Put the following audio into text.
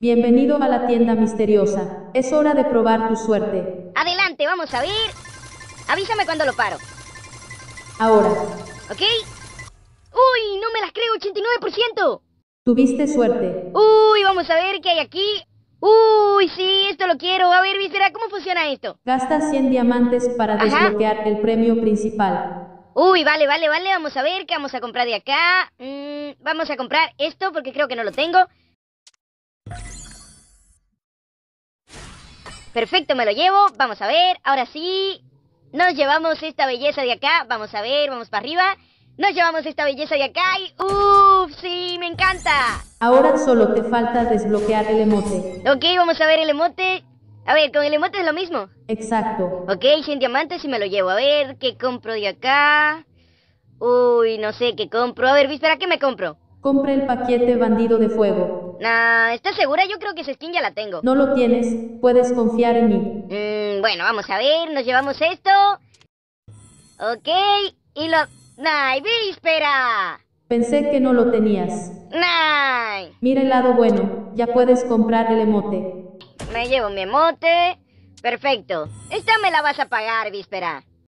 Bienvenido a la tienda misteriosa. Es hora de probar tu suerte. Adelante, vamos a ver. Avísame cuando lo paro. Ahora. ¿Ok? ¡Uy! No me las creo, 89%. Tuviste suerte. Uy, vamos a ver qué hay aquí. Uy, sí, esto lo quiero. A ver, espera, ¿cómo funciona esto? Gasta 100 diamantes para desbloquear el premio principal. Uy, vale, vale, vale. Vamos a ver qué vamos a comprar de acá. Mm, vamos a comprar esto porque creo que no lo tengo. Perfecto, me lo llevo. Vamos a ver. Ahora sí. Nos llevamos esta belleza de acá. Vamos a ver, vamos para arriba. Nos llevamos esta belleza de acá y uff, ¡Sí! ¡Me encanta! Ahora solo te falta desbloquear el emote. Ok, vamos a ver el emote. A ver, con el emote es lo mismo. Exacto. Ok, sin diamantes y me lo llevo. A ver, ¿qué compro de acá? Uy, no sé qué compro. A ver, espera, qué me compro? Compra el paquete bandido de fuego. Nah, ¿estás segura? Yo creo que esa skin ya la tengo. No lo tienes, puedes confiar en mí. Mmm, bueno, vamos a ver, nos llevamos esto. Ok, y lo... ¡Nay, víspera! Pensé que no lo tenías. ¡Nay! Mira el lado bueno, ya puedes comprar el emote. Me llevo mi emote. Perfecto. Esta me la vas a pagar, víspera.